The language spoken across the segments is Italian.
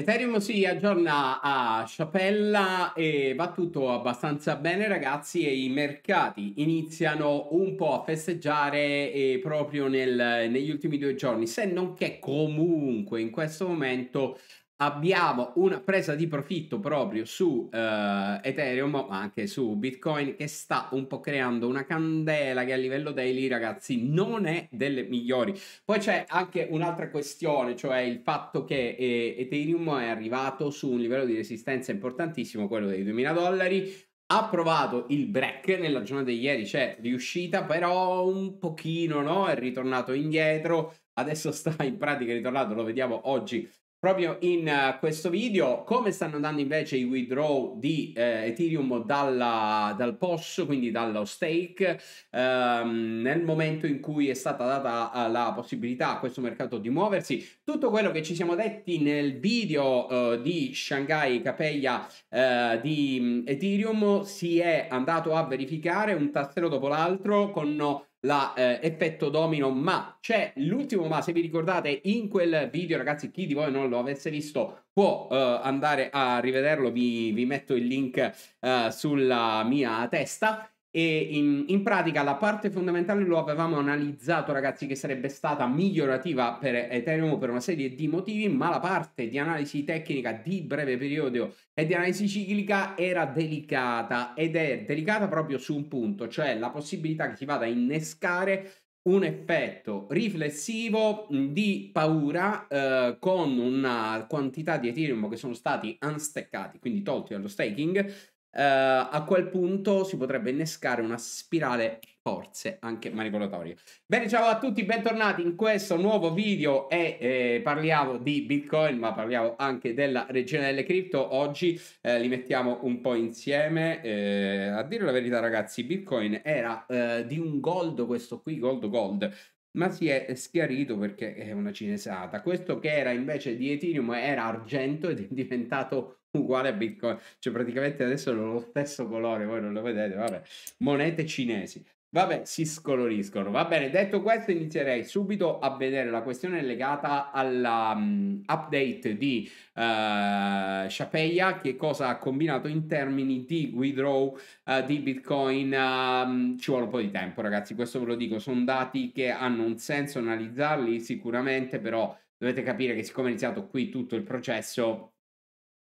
Ethereum si aggiorna a Chapella e va tutto abbastanza bene ragazzi e i mercati iniziano un po' a festeggiare eh, proprio nel, negli ultimi due giorni, se non che comunque in questo momento abbiamo una presa di profitto proprio su uh, Ethereum, ma anche su Bitcoin, che sta un po' creando una candela che a livello daily, ragazzi, non è delle migliori. Poi c'è anche un'altra questione, cioè il fatto che eh, Ethereum è arrivato su un livello di resistenza importantissimo, quello dei 2000 dollari, ha provato il break nella giornata di ieri, c'è riuscita, però un pochino no? è ritornato indietro, adesso sta in pratica ritornato, lo vediamo oggi proprio in eh, questo video come stanno andando invece i withdraw di eh, Ethereum dalla, dal POS, quindi dallo stake, ehm, nel momento in cui è stata data eh, la possibilità a questo mercato di muoversi. Tutto quello che ci siamo detti nel video eh, di Shanghai Capella eh, di mm, Ethereum si è andato a verificare un tassello dopo l'altro con l'effetto eh, domino, ma c'è l'ultimo ma, se vi ricordate in quel video ragazzi, chi di voi non lo avesse visto può eh, andare a rivederlo, vi, vi, metto il link eh, sulla mia testa e in, in, pratica la parte fondamentale lo avevamo analizzato ragazzi che sarebbe stata migliorativa per Ethereum per una serie di motivi ma la parte di analisi tecnica di breve periodo e di analisi ciclica era delicata ed è delicata proprio su un punto cioè la possibilità che si vada a innescare un effetto riflessivo di paura eh, con una quantità di Ethereum che sono stati unsteccati quindi tolti dallo staking, eh, a quel punto si potrebbe innescare una spirale forse anche manipolatoria. Bene, ciao a tutti, bentornati in questo nuovo video e eh, parliamo di Bitcoin, ma parliamo anche della regione delle cripto. Oggi eh, li mettiamo un po' insieme. Eh, a dire la verità, ragazzi, Bitcoin era eh, di un gold questo qui, gold gold, ma si è schiarito perché è una cinesata. Questo che era invece di Ethereum era argento ed è diventato uguale a Bitcoin, cioè praticamente adesso è lo stesso colore, voi non lo vedete, vabbè, monete cinesi. Vabbè, si scoloriscono. Va bene, detto questo, inizierei subito a vedere la questione legata all'update mm, um, di uh, eh, Shapeya, che cosa ha combinato in termini di withdraw uh, di Bitcoin. Um, ci vuole un po' di tempo, ragazzi, questo ve lo dico. Sono dati che hanno un senso analizzarli sicuramente, però dovete capire che siccome è iniziato qui tutto il processo,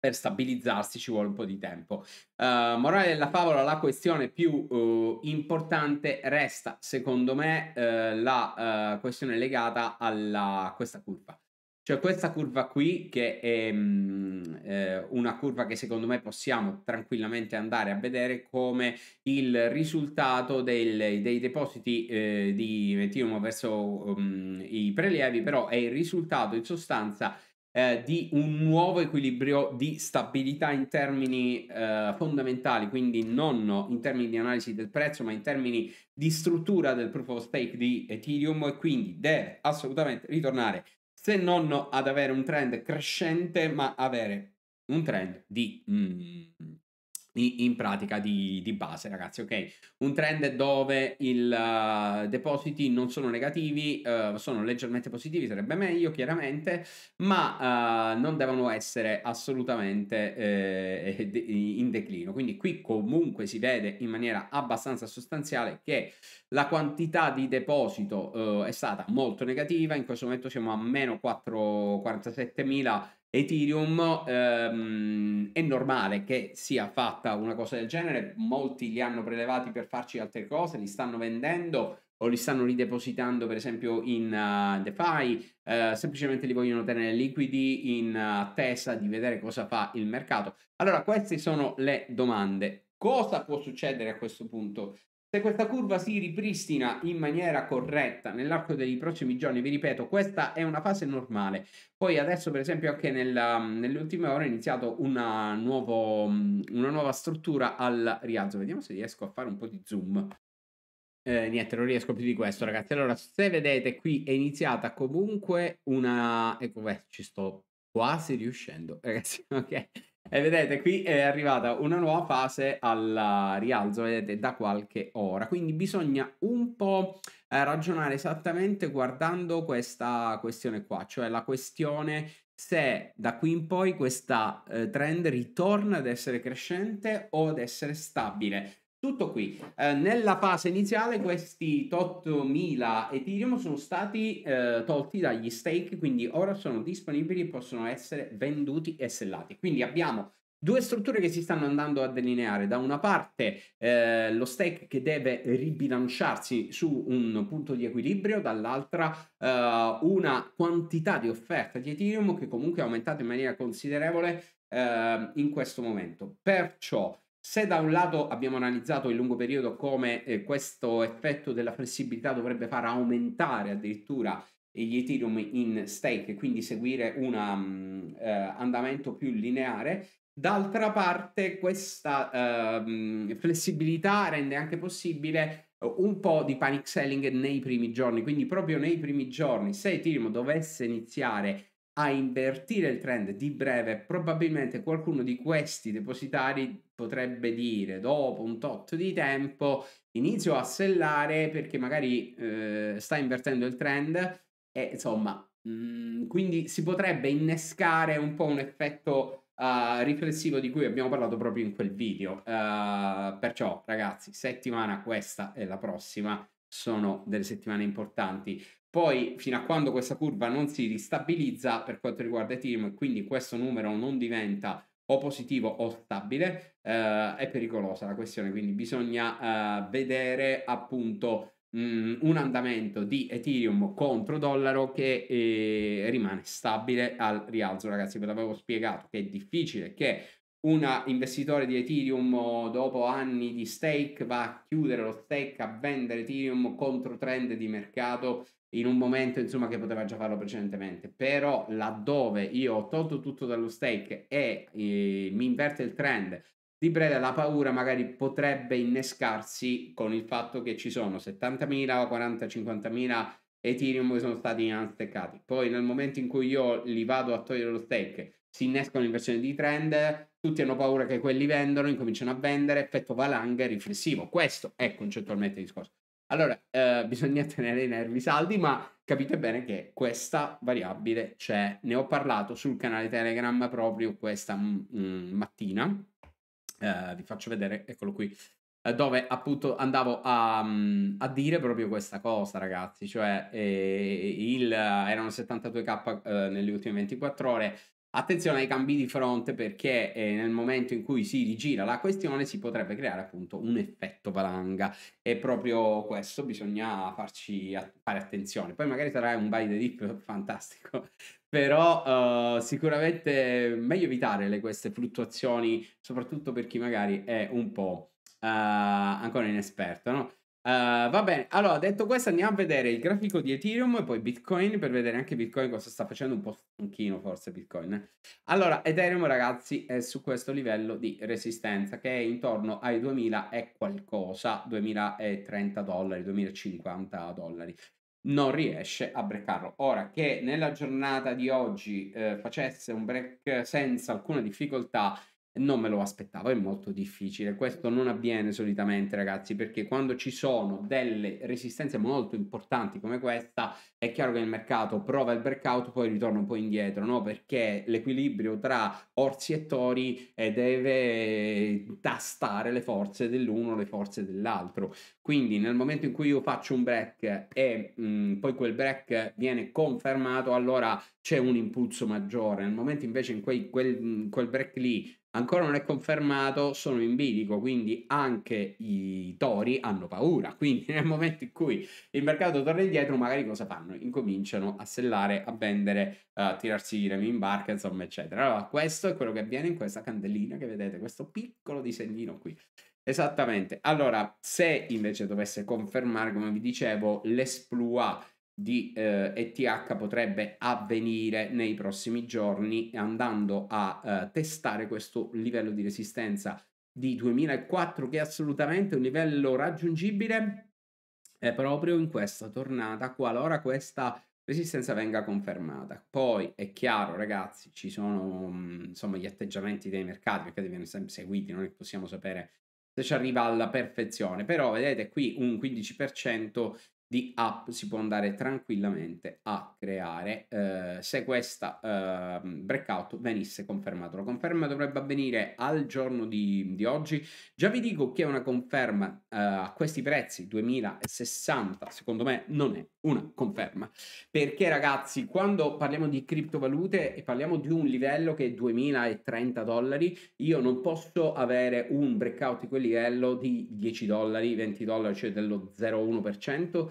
per stabilizzarsi ci vuole un po' di tempo. Uh, morale della favola, la questione più uh, importante resta, secondo me, uh, la questione legata a questa curva. Cioè questa curva qui, che è um, eh, una curva che secondo me possiamo tranquillamente andare a vedere come il risultato del, dei depositi eh, di Ventinum verso um, i prelievi, però è il risultato in sostanza eh, di un nuovo equilibrio di stabilità in termini eh, fondamentali, quindi non in termini di analisi del prezzo, ma in termini di struttura del proof of stake di Ethereum e quindi deve assolutamente ritornare se non ad avere un trend crescente, ma avere un trend di mm, in pratica di, di, base, ragazzi, ok? Un trend dove i uh, eh, depositi non sono negativi, uh, sono leggermente positivi, sarebbe meglio, chiaramente, ma uh, non devono essere assolutamente eh, in declino. Quindi qui comunque si vede in maniera abbastanza sostanziale che la quantità di deposito è stata molto negativa, in questo momento siamo a meno 447.000 Ethereum ehm, è normale che sia fatta una cosa del genere, molti li hanno prelevati per farci altre cose, li stanno vendendo o li stanno ridepositando per esempio in uh, DeFi, uh, semplicemente li vogliono tenere liquidi in eh, attesa di vedere cosa fa il mercato. Allora queste sono le domande. Cosa può succedere a questo punto? Se questa curva si ripristina in maniera corretta nell'arco dei prossimi giorni, vi ripeto, questa è una fase normale. Poi adesso, per esempio, anche nella, nelle ultime ore è iniziato una, una, nuova struttura al rialzo. Vediamo se riesco a fare un po' di zoom. Eh, niente, non riesco più di questo, ragazzi. Allora, se vedete qui è iniziata comunque una... Ecco, beh, ci sto quasi riuscendo, ragazzi, ok? E vedete, qui è arrivata una nuova fase al rialzo, vedete, da qualche ora. Quindi bisogna un po' eh, ragionare esattamente guardando questa questione qua, cioè la questione se da qui in poi questa eh, trend ritorna ad essere crescente o ad essere stabile. Tutto qui. Eh, nella fase iniziale questi 8000 Ethereum sono stati eh, tolti dagli stake, quindi ora sono disponibili e possono essere venduti e sellati. Quindi abbiamo due strutture che si stanno andando a delineare. Da una parte eh, lo stake che deve ribilanciarsi su un punto di equilibrio, dall'altra eh, una quantità di offerta di Ethereum che comunque è aumentata in maniera considerevole eh, in questo momento. Perciò se da un lato abbiamo analizzato in lungo periodo come eh, questo effetto della flessibilità dovrebbe far aumentare addirittura gli Ethereum in stake quindi seguire un um, mm, eh, andamento più lineare, d'altra parte questa eh, flessibilità rende anche possibile eh, un po' di panic selling nei primi giorni, quindi proprio nei primi giorni se Ethereum dovesse iniziare a a invertire il trend di breve, probabilmente qualcuno di questi depositari potrebbe dire dopo un tot di tempo inizio a sellare perché magari eh, sta invertendo il trend e insomma mh, mm, quindi si potrebbe innescare un po' un effetto uh, riflessivo di cui abbiamo parlato proprio in quel video uh, perciò ragazzi settimana questa e la prossima sono delle settimane importanti poi, fino a quando questa curva non si ristabilizza per quanto riguarda Ethereum, e quindi questo numero non diventa o positivo o stabile, eh, è pericolosa la questione. Quindi bisogna eh, vedere appunto mh, mm, un andamento di Ethereum contro dollaro che eh, rimane stabile al rialzo. Ragazzi, ve l'avevo spiegato che è difficile che un investitore di Ethereum eh, dopo anni di stake va a chiudere lo stake, a vendere Ethereum contro trend di mercato in un momento insomma che poteva già farlo precedentemente però laddove io ho tolto tutto dallo stake e eh, mi inverte il trend di preda la paura magari potrebbe innescarsi con il fatto che ci sono 70.000 40 50.000 Ethereum che sono stati unsteccati poi nel momento in cui io li vado a togliere lo stake si innescono in versione di trend tutti hanno paura che quelli vendano incominciano a vendere effetto valanga riflessivo questo è concettualmente il discorso allora, eh, bisogna tenere i nervi saldi, ma capite bene che questa variabile c'è. Cioè ne ho parlato sul canale Telegram proprio questa mh, mm, mm, mattina. Eh, vi faccio vedere, eccolo qui, eh, dove appunto andavo a, mm, a, dire proprio questa cosa, ragazzi. Cioè, eh, il, erano 72k eh, nelle ultime 24 ore, Attenzione ai cambi di fronte perché eh, nel momento in cui si rigira la questione si potrebbe creare appunto un effetto valanga e proprio questo bisogna farci a- fare attenzione. Poi magari sarà un buy the dip fantastico, però uh, sicuramente meglio evitare le, queste fluttuazioni, soprattutto per chi magari è un po' uh, ancora inesperto, no? Uh, va bene, allora detto questo andiamo a vedere il grafico di Ethereum e poi Bitcoin per vedere anche Bitcoin cosa sta facendo, un po' stanchino forse Bitcoin. Eh. Allora Ethereum ragazzi è su questo livello di resistenza che è intorno ai 2000 e qualcosa, 2030 dollari, 2050 dollari. Non riesce a breccarlo. Ora che nella giornata di oggi eh, facesse un break senza alcuna difficoltà non me lo aspettavo, è molto difficile. Questo non avviene solitamente, ragazzi, perché quando ci sono delle resistenze molto importanti come questa, è chiaro che il mercato prova il breakout, poi ritorna un po' indietro, no? Perché l'equilibrio tra orsi e tori eh, deve tastare le forze dell'uno e le forze dell'altro. Quindi nel momento in cui io faccio un break e mh, mm, poi quel break viene confermato, allora c'è un impulso maggiore. Nel momento invece in cui quel, mm, quel break lì ancora non è confermato, sono in bilico, quindi anche i tori hanno paura, quindi nel momento in cui il mercato torna indietro, magari cosa fanno? Incominciano a sellare, a vendere, a tirarsi i remi in barca, insomma, eccetera. Allora, questo è quello che avviene in questa candelina che vedete, questo piccolo disegnino qui. Esattamente. Allora, se invece dovesse confermare, come vi dicevo, l'esploit di eh, ETH potrebbe avvenire nei prossimi giorni andando a eh, testare questo livello di resistenza di 2004 che è assolutamente un livello raggiungibile eh, proprio in questa tornata qualora questa resistenza venga confermata. Poi è chiaro ragazzi ci sono mm, insomma gli atteggiamenti dei mercati perché devono sempre seguiti non è possiamo sapere se ci arriva alla perfezione però vedete qui un 15% di app si può andare tranquillamente a creare eh, se questa eh, breakout venisse confermato. La conferma dovrebbe avvenire al giorno di, di oggi. Già vi dico che una conferma eh, a questi prezzi 2060 secondo me non è una conferma perché ragazzi quando parliamo di criptovalute e parliamo di un livello che è 2030 dollari io non posso avere un breakout di quel livello di 10 dollari 20 dollari cioè dello 0,1%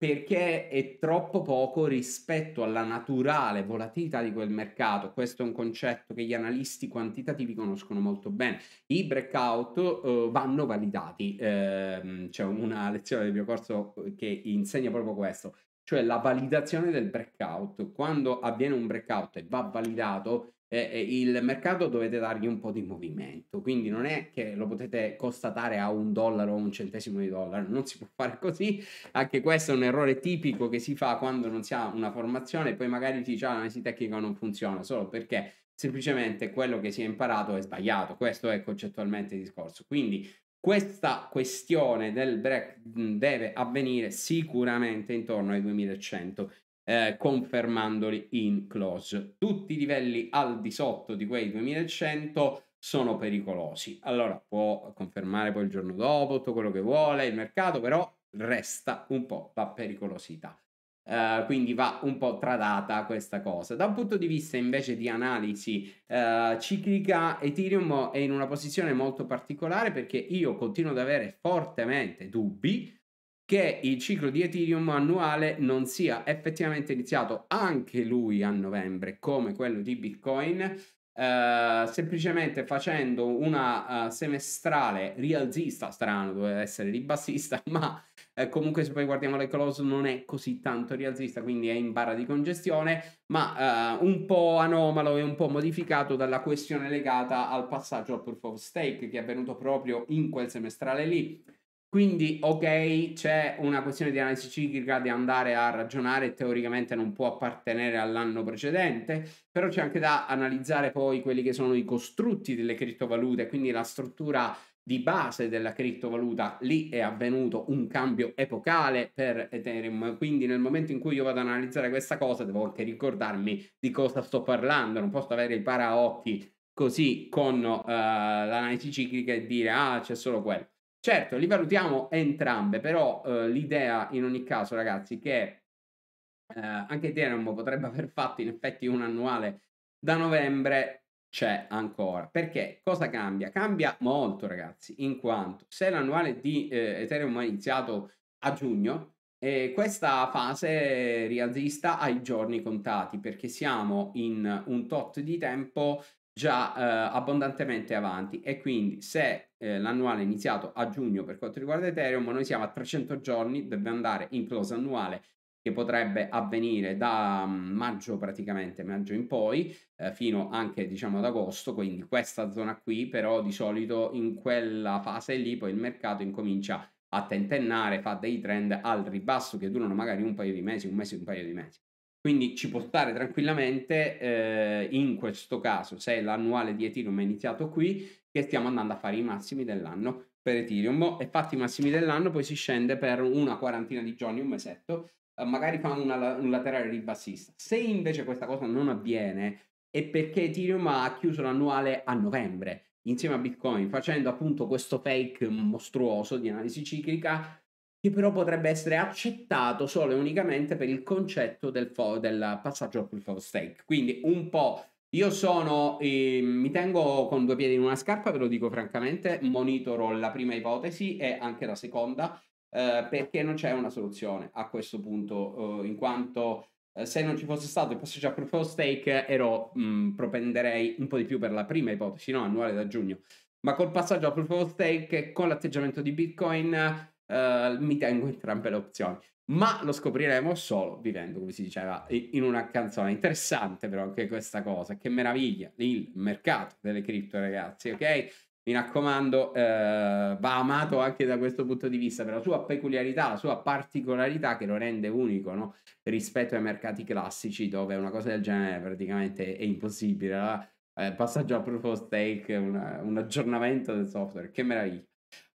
perché è troppo poco rispetto alla naturale volatilità di quel mercato. Questo è un concetto che gli analisti quantitativi conoscono molto bene. I breakout uh, vanno validati. Eh, c'è una lezione del mio corso che insegna proprio questo, cioè la validazione del breakout. Quando avviene un breakout e va validato, eh, il mercato dovete dargli un po' di movimento, quindi non è che lo potete constatare a un dollaro o un centesimo di dollaro, non si può fare così, anche questo è un errore tipico che si fa quando non si ha una formazione e poi magari si dice ah, l'analisi tecnica non funziona, solo perché semplicemente quello che si è imparato è sbagliato, questo è concettualmente il discorso, quindi questa questione del break deve avvenire sicuramente intorno ai 2100 eh, confermandoli in close. Tutti i livelli al di sotto di quei 2100 sono pericolosi. Allora può confermare poi il giorno dopo tutto quello che vuole il mercato, però resta un po' la pericolosità. Uh, quindi va un po' tradata questa cosa. Da un punto di vista invece di analisi uh, ciclica, Ethereum è in una posizione molto particolare perché io continuo ad avere fortemente dubbi che il ciclo di Ethereum annuale non sia effettivamente iniziato anche lui a novembre come quello di Bitcoin, Uh, semplicemente facendo una uh, semestrale rialzista, strano, doveva essere ribassista, ma uh, comunque se poi guardiamo le close non è così tanto rialzista, quindi è in barra di congestione, ma un po' anomalo e un po' modificato dalla questione legata al passaggio al proof of stake che è avvenuto proprio in quel semestrale lì quindi, ok, c'è una questione di analisi ciclica di andare a ragionare, teoricamente non può appartenere all'anno precedente, però c'è anche da analizzare poi quelli che sono i costrutti delle criptovalute, quindi la struttura di base della criptovaluta. Lì è avvenuto un cambio epocale per Ethereum, quindi nel momento in cui io vado ad analizzare questa cosa devo anche ricordarmi di cosa sto parlando, non posso avere i paraocchi così con uh, l'analisi ciclica e dire ah c'è solo quello. Certo, li valutiamo entrambe, però eh, l'idea in ogni caso, ragazzi, che eh, anche Ethereum potrebbe aver fatto in effetti un annuale da novembre c'è ancora. Perché cosa cambia? Cambia molto, ragazzi, in quanto se l'annuale di eh, Ethereum è iniziato a giugno, eh, questa fase rialzista ha i giorni contati perché siamo in un tot di tempo già eh, abbondantemente avanti e quindi se eh, l'annuale è iniziato a giugno per quanto riguarda Ethereum, ma noi siamo a 300 giorni, deve andare in close annuale che potrebbe avvenire da mm, maggio praticamente, maggio in poi, eh, fino anche diciamo ad agosto, quindi questa zona qui, però di solito in quella fase lì poi il mercato incomincia a tentennare, fa dei trend al ribasso che durano magari un paio di mesi, un mese, un paio di mesi. Quindi ci può stare tranquillamente eh, in questo caso, se l'annuale di Ethereum è iniziato qui, che stiamo andando a fare i massimi dell'anno per Ethereum e fatti i massimi dell'anno poi si scende per una quarantina di giorni, un mesetto, eh, magari fa una, un laterale ribassista. Se invece questa cosa non avviene è perché Ethereum ha chiuso l'annuale a novembre insieme a Bitcoin facendo appunto questo fake mostruoso di analisi ciclica che però potrebbe essere accettato solo e unicamente per il concetto del, fo- del passaggio al proof of stake. Quindi un po'. Io sono, eh, mi tengo con due piedi in una scarpa, ve lo dico francamente, monitoro la prima ipotesi e anche la seconda, eh, perché non c'è una soluzione a questo punto, eh, in quanto eh, se non ci fosse stato il passaggio a proof of stake ero, mh, mm, propenderei un po' di più per la prima ipotesi, no? annuale da giugno. Ma col passaggio a proof of stake, con l'atteggiamento di Bitcoin, eh, mi tengo entrambe le opzioni. Ma lo scopriremo solo vivendo, come si diceva in una canzone. Interessante però anche questa cosa. Che meraviglia il mercato delle cripto, ragazzi, ok? mi raccomando, eh, va amato anche da questo punto di vista per la sua peculiarità, la sua particolarità che lo rende unico no? rispetto ai mercati classici dove una cosa del genere praticamente è impossibile. Il eh, passaggio a proof of stake, una, un aggiornamento del software, che meraviglia.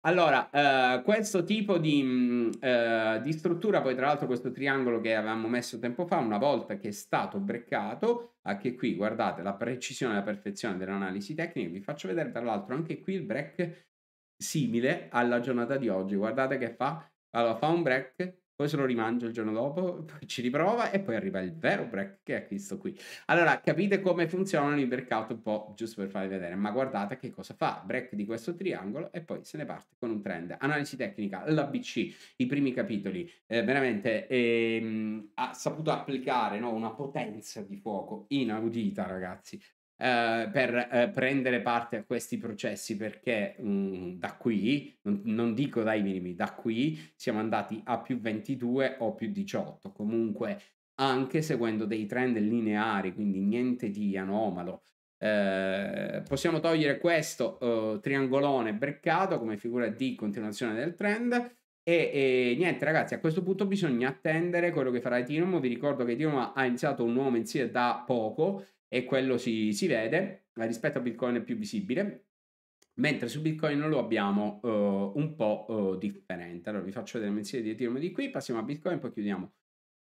Allora, eh, questo tipo di, mh, mm, eh, di, struttura, poi tra l'altro questo triangolo che avevamo messo tempo fa, una volta che è stato breccato, anche qui guardate la precisione e la perfezione dell'analisi tecnica, vi faccio vedere tra l'altro anche qui il break simile alla giornata di oggi, guardate che fa, allora fa un break poi se lo rimangio il giorno dopo, ci riprova e poi arriva il vero break che è questo qui. Allora, capite come funzionano i breakout un po' giusto per farvi vedere, ma guardate che cosa fa, break di questo triangolo e poi se ne parte con un trend. Analisi tecnica, l'ABC, i primi capitoli, eh, veramente ehm, ha saputo applicare no, una potenza di fuoco inaudita ragazzi, eh, per eh, prendere parte a questi processi perché mh, mm, da qui, non, non, dico dai minimi, da qui siamo andati a più 22 o più 18, comunque anche seguendo dei trend lineari, quindi niente di anomalo. Eh, possiamo togliere questo eh, triangolone breccato come figura di continuazione del trend. E, e, niente ragazzi, a questo punto bisogna attendere quello che farà Ethereum. Vi ricordo che Ethereum ha iniziato un nuovo mensile da poco e quello si, si vede eh, rispetto a Bitcoin è più visibile mentre su Bitcoin lo abbiamo uh, un po' uh, differente. Allora vi faccio vedere il mensile di Ethereum di qui, passiamo a Bitcoin, poi chiudiamo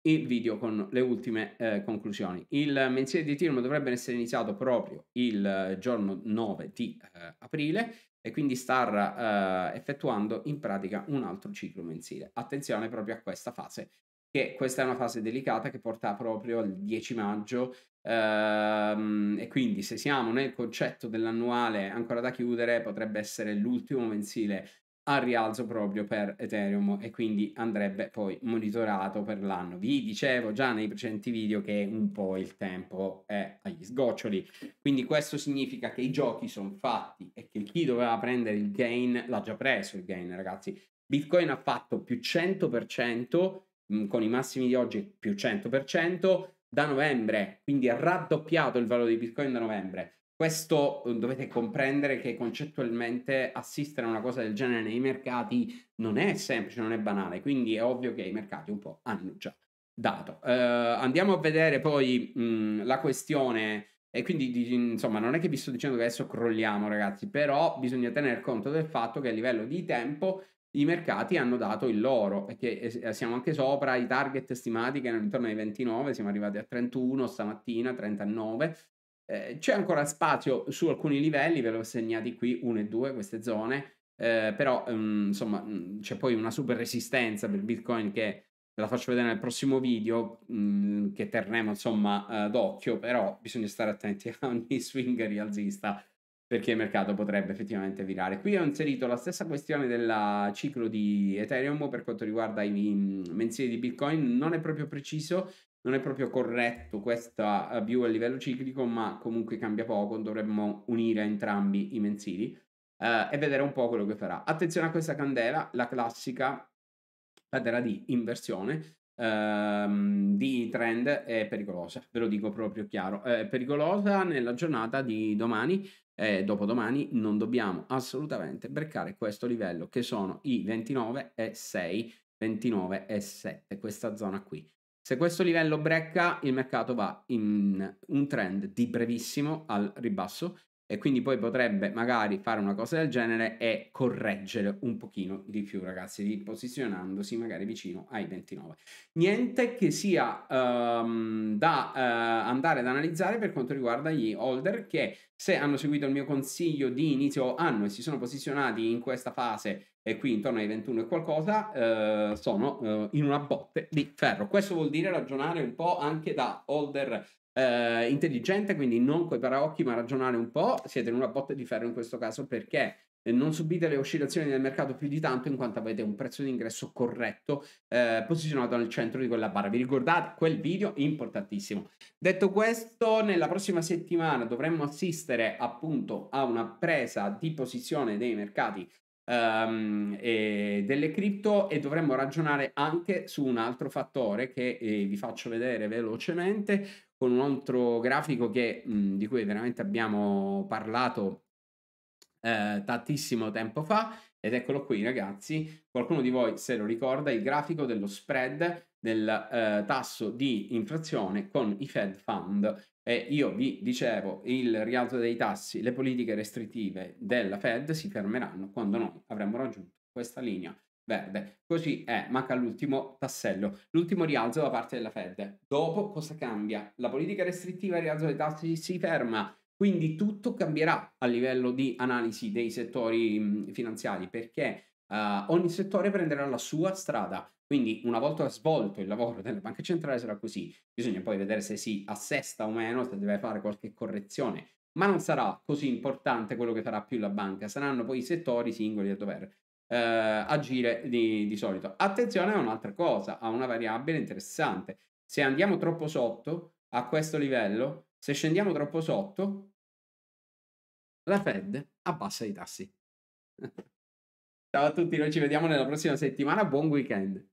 il video con le ultime eh, conclusioni. Il mensile di Ethereum dovrebbe essere iniziato proprio il giorno 9 di eh, aprile e quindi star eh, effettuando in pratica un altro ciclo mensile. Attenzione proprio a questa fase che questa è una fase delicata che porta proprio al 10 maggio ehm, e quindi se siamo nel concetto dell'annuale ancora da chiudere potrebbe essere l'ultimo mensile al rialzo proprio per Ethereum e quindi andrebbe poi monitorato per l'anno. Vi dicevo già nei precedenti video che un po' il tempo è agli sgoccioli, quindi questo significa che i giochi sono fatti e che chi doveva prendere il gain l'ha già preso il gain, ragazzi. Bitcoin ha fatto più 100% con i massimi di oggi più 100%, da novembre, quindi è raddoppiato il valore di Bitcoin da novembre. Questo eh, dovete comprendere che concettualmente assistere a una cosa del genere nei mercati non è semplice, non è banale, quindi è ovvio che i mercati un po' hanno già dato. Uh, andiamo a vedere poi mh, la questione e quindi insomma non è che vi sto dicendo che adesso crolliamo ragazzi, però bisogna tener conto del fatto che a livello di tempo i mercati hanno dato il loro, e che eh, siamo anche sopra i target stimati che erano intorno ai 29, siamo arrivati a 31 stamattina, 39. Eh, c'è ancora spazio su alcuni livelli, ve l'ho segnati qui, 1 e 2, queste zone, eh, però um, insomma mm, c'è poi una super resistenza per Bitcoin che ve la faccio vedere nel prossimo video, mh, mm, che terremo insomma eh, d'occhio, però bisogna stare attenti a ogni swing rialzista perché il mercato potrebbe effettivamente virare. Qui ho inserito la stessa questione del ciclo di Ethereum per quanto riguarda i mm, mensili di Bitcoin, non è proprio preciso, non è proprio corretto questa eh, view a livello ciclico, ma comunque cambia poco, dovremmo unire entrambi i mensili eh, e vedere un po' quello che farà. Attenzione a questa candela, la classica candela di inversione, ehm, di trend è pericolosa, ve lo dico proprio chiaro, è pericolosa nella giornata di domani e dopodomani non dobbiamo assolutamente breccare questo livello che sono i 29 e 6, 29 e 7, questa zona qui. Se questo livello brecca, il mercato va in un trend di brevissimo al ribasso e quindi poi potrebbe magari fare una cosa del genere e correggere un pochino di più ragazzi posizionandosi magari vicino ai 29 niente che sia um, da uh, andare ad analizzare per quanto riguarda gli holder che se hanno seguito il mio consiglio di inizio anno e si sono posizionati in questa fase e qui intorno ai 21 e qualcosa uh, sono uh, in una botte di ferro questo vuol dire ragionare un po' anche da holder eh, intelligente, quindi non coi paraocchi, ma ragionare un po'. Siete in una botte di ferro in questo caso perché eh, non subite le oscillazioni del mercato più di tanto in quanto avete un prezzo di ingresso corretto eh, posizionato nel centro di quella barra. Vi ricordate quel video importantissimo. Detto questo, nella prossima settimana dovremmo assistere appunto a una presa di posizione dei mercati um, e delle cripto e dovremmo ragionare anche su un altro fattore che eh, vi faccio vedere velocemente con un altro grafico che, mh, mhmm, di cui veramente abbiamo parlato eh, tantissimo tempo fa ed eccolo qui ragazzi, qualcuno di voi se lo ricorda, il grafico dello spread del eh, tasso di inflazione con i Fed Fund e io vi dicevo il rialzo dei tassi, le politiche restrittive della Fed si fermeranno quando noi avremo raggiunto questa linea verde. Così è, manca l'ultimo tassello, l'ultimo rialzo da parte della Fed. Dopo cosa cambia? La politica restrittiva e il rialzo dei tassi si ferma, quindi tutto cambierà a livello di analisi dei settori mm, finanziari perché Uh, ogni settore prenderà la sua strada. Quindi, una volta svolto il lavoro della banca centrale, sarà così. Bisogna poi vedere se si assesta o meno, se deve fare qualche correzione. Ma non sarà così importante quello che farà più la banca, saranno poi i settori singoli a dover eh, agire di, di solito. Attenzione a un'altra cosa, a una variabile interessante. Se andiamo troppo sotto a questo livello, se scendiamo troppo sotto, la Fed abbassa i tassi. Ciao a tutti, noi ci vediamo nella prossima settimana, buon weekend!